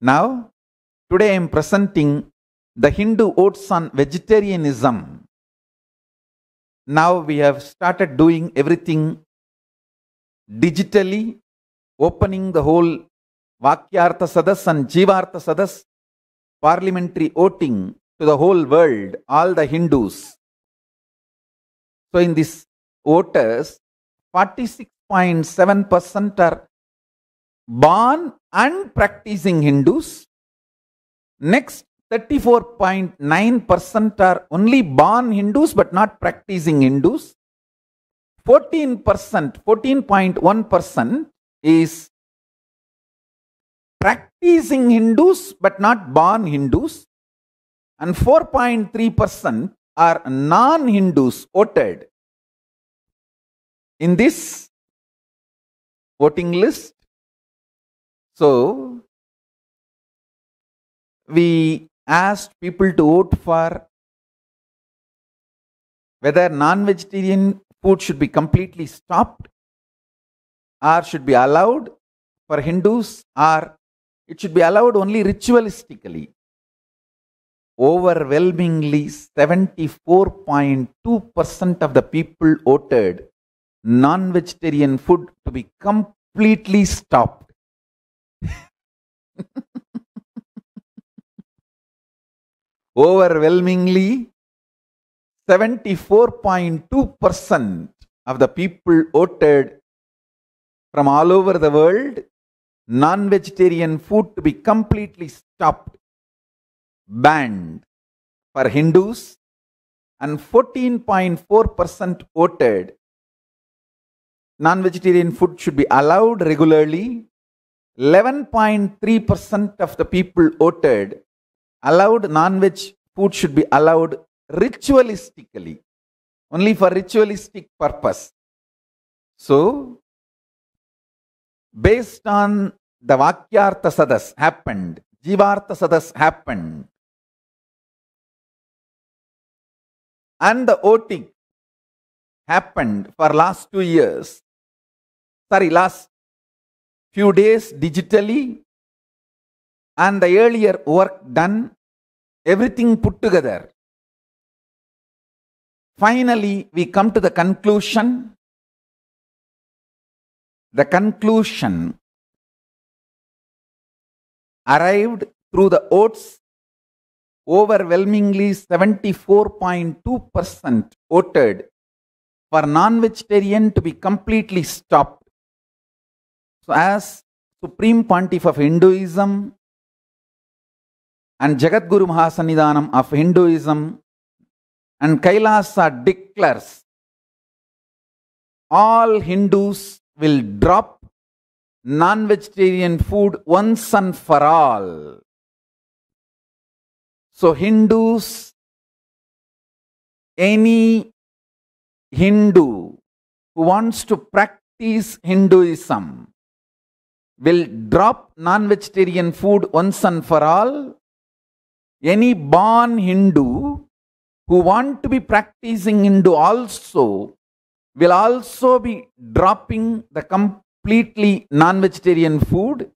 Now, today I am presenting the Hindu odes on vegetarianism. Now we have started doing everything digitally, opening the whole Vakyartha Sadas and Jivartha Sadas parliamentary voting to the whole world, all the Hindus. So in this voters, 46.7% are born and practicing Hindus. Next, 34.9% are only born Hindus but not practicing Hindus. 14%, 14.1% is practicing Hindus but not born Hindus. And 4.3% are non Hindus voted. In this voting list, so, we asked people to vote for whether non vegetarian food should be completely stopped or should be allowed for Hindus or it should be allowed only ritualistically. Overwhelmingly, 74.2% of the people voted non vegetarian food to be completely stopped. Overwhelmingly, 74.2% of the people voted from all over the world, non vegetarian food to be completely stopped, banned for Hindus, and 14.4% voted non vegetarian food should be allowed regularly 11.3% of the people voted allowed non veg food should be allowed ritualistically, only for ritualistic purpose. So, based on the Vakyartha Sadas happened, Jivartha Sadas happened, and the voting happened for last two years, sorry, last few days digitally and the earlier work done, everything put together. Finally, we come to the conclusion. The conclusion arrived through the votes overwhelmingly 74.2% voted for non vegetarian to be completely stopped so, as Supreme Pontiff of Hinduism and Jagatguru Mahasannidhanam of Hinduism and Kailasa declares, all Hindus will drop non-vegetarian food once and for all. So Hindus, any Hindu who wants to practice Hinduism will drop non vegetarian food once and for all. Any born Hindu who want to be practicing Hindu also will also be dropping the completely non vegetarian food.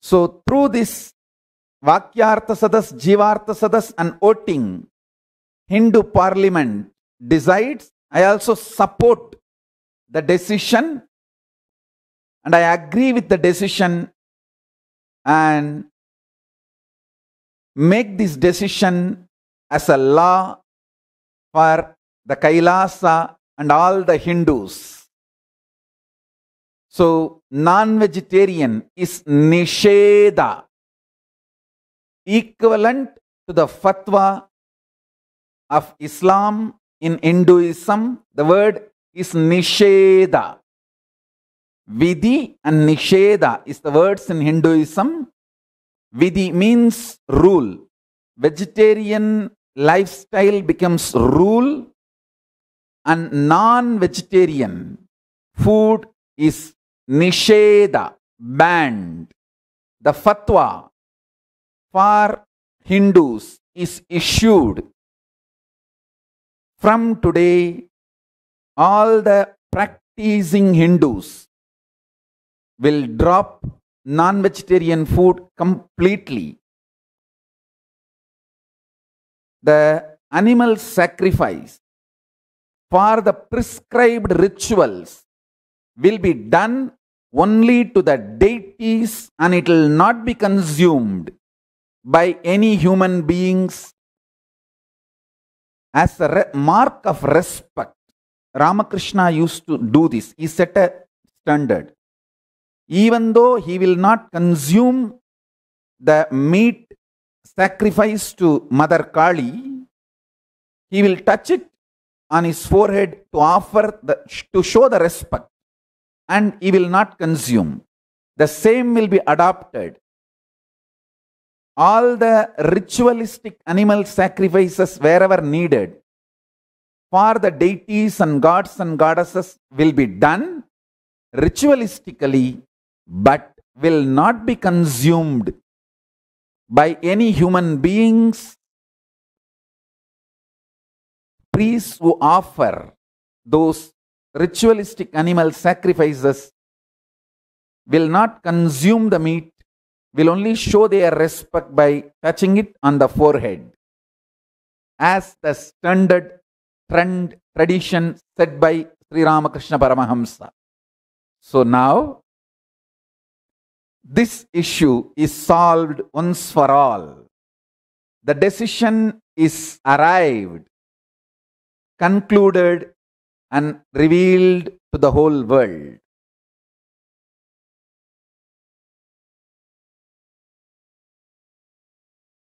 So, through this Vakyartha Sadas, Jivartha Sadas, and voting, Hindu parliament decides. I also support the decision and I agree with the decision and make this decision as a law for the Kailasa and all the Hindus. So, non vegetarian is Nisheda, equivalent to the fatwa of Islam in Hinduism. The word is Nisheda. Vidhi and Nisheda is the words in Hinduism. Vidhi means rule. Vegetarian lifestyle becomes rule and non-vegetarian food is Nisheda, banned. The fatwa for Hindus is issued from today all the practicing Hindus will drop non vegetarian food completely. The animal sacrifice for the prescribed rituals will be done only to the deities and it will not be consumed by any human beings as a mark of respect. Ramakrishna used to do this, he set a standard even though he will not consume the meat sacrifice to Mother Kali, he will touch it on his forehead to offer the, to show the respect and he will not consume. The same will be adopted. All the ritualistic animal sacrifices wherever needed for the deities and gods and goddesses will be done ritualistically but will not be consumed by any human beings. Priests who offer those ritualistic animal sacrifices will not consume the meat, will only show their respect by touching it on the forehead. As the standard trend tradition set by Sri Ramakrishna Paramahamsa. So now this issue is solved once for all. The decision is arrived, concluded, and revealed to the whole world.